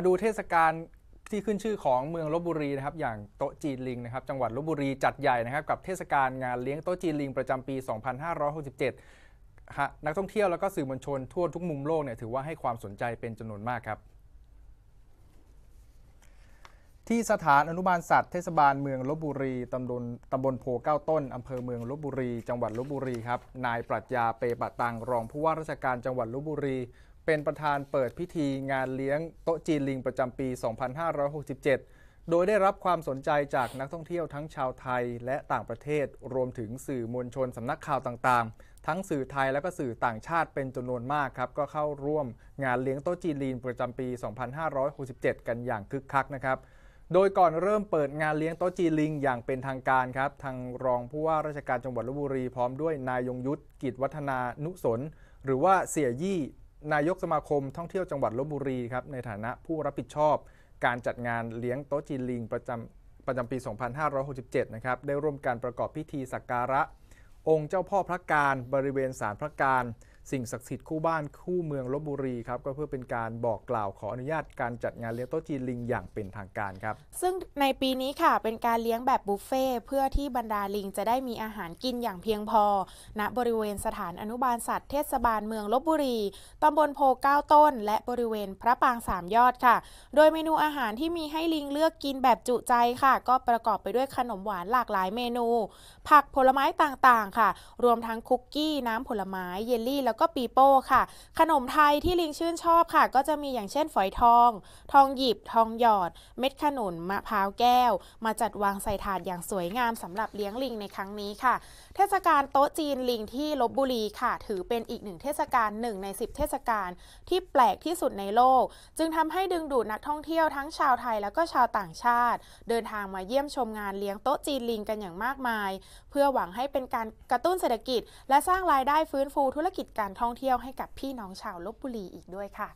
มาดูเทศกาลที่ขึ้นชื่อของเมืองลบบุรีนะครับอย่างโต๊ะจีนลิงนะครับจังหวัดลบบุรีจัดใหญ่นะครับ กับเทศกาลงานเลี้ยงโต๊ะจีนลิง ประจำปี 2567 นักท่องเที่ยวแล้วก็สื่อมวลชนทั่วทุกมุมโลกเนี่ยถือว่าให้ความสนใจเป็นจำนวนมากครับ ที่สถานอนุบาลสัตว์เทศบาลเมืองลบบุรีตำบลตำบลโพเก้าต้นอำเภอเมืองลบบุรีจังหวัดลบบุรีครับนายปรัชญาเปปะตังรองผู้ว่าราชการจังหวัดลบบุรีเป็นประธานเปิดพิธีงานเลี้ยงโต๊ะจีนลิงประจำปี 2567 โดยได้รับความสนใจจากนักท่องเที่ยวทั้งชาวไทยและต่างประเทศ รวมถึงสื่อมวลชนสำนักข่าวต่างๆ ทั้งสื่อไทยและก็สื่อต่างชาติเป็นจำนวนมากครับ ก็เข้าร่วมงานเลี้ยงโต๊ะจีนลิงประจำปี 2567 กันอย่างคึกคักนะครับ โดยก่อนเริ่มเปิดงานเลี้ยงโต๊ะจีลิง อย่างเป็นทางการครับ ทางรองผู้ว่าราชการจังหวัดลบบุรีพร้อมด้วยนายยงยุทธกิจวัฒนานุสนหรือว่าเสี่ยยี่นายกสมาคมท่องเที่ยวจังหวัดลบบุรีครับในฐานะผู้รับผิดชอบ การจัดงานเลี้ยงโต๊ะจีนลิงประจำประจำปี 2567 นะครับ ได้ร่วมการประกอบพิธีสักการะ องค์เจ้าพ่อพระการบริเวณศาลพระการสิ่งศักดิ์สิทธิ์คู่บ้านคู่เมืองลบบุรีครับก็เพื่อเป็นการบอกกล่าวขออนุญาต การจัดงานเลี้ยงโต๊ะจีนลิงอย่างเป็นทางการครับซึ่งในปีนี้ค่ะเป็นการเลี้ยงแบบบุฟเฟ่เพื่อที่บรรดาลิงจะได้มีอาหารกินอย่างเพียงพอ ณบริเวณสถานอนุบาลสัตว์ เทศบาลเมืองลบบุรีตำบลโพเก้าต้น และบริเวณพระปางสามยอดค่ะ โดยเมนูอาหารที่มีให้ลิงเลือกกินแบบจุใจค่ะ ก็ประกอบไปด้วยขนมหวานหลากหลายเมนู ผักผลไม้ต่างๆค่ะ รวมทั้งคุกกี้น้ำผลไม้เยลลี่แล้ววก็ปีโป้ค่ะ ขนมไทยที่ลิงชื่นชอบค่ะ ก็จะมีอย่างเช่นฝอยทอง ทองหยิบ ทองหยอด เม็ดขนุนมะพร้าวแก้ว มาจัดวางใส่ถาดอย่างสวยงามสำหรับเลี้ยงลิงในครั้งนี้ค่ะ เทศกาลโต๊ะจีนลิงที่ลบบุรีค่ะถือเป็นอีกหนึ่ง เทศกาลหนึ่งใน 10 เทศกาลที่แปลกที่สุดในโลก จึงทำให้ดึงดูดนักท่องเที่ยวทั้งชาวไทยแล้วก็ชาวต่างชาติ เดินทางมาเยี่ยมชมงานเลี้ยงโต๊ะจีนลิงกันอย่างมากมาย เพื่อหวังให้เป็นการกระตุ้นเศรษฐกิจ และสร้างรายได้ฟื้นฟูธุรกิจการการท่องเที่ยวให้กับพี่น้องชาวลบบุรีอีกด้วยค่ะ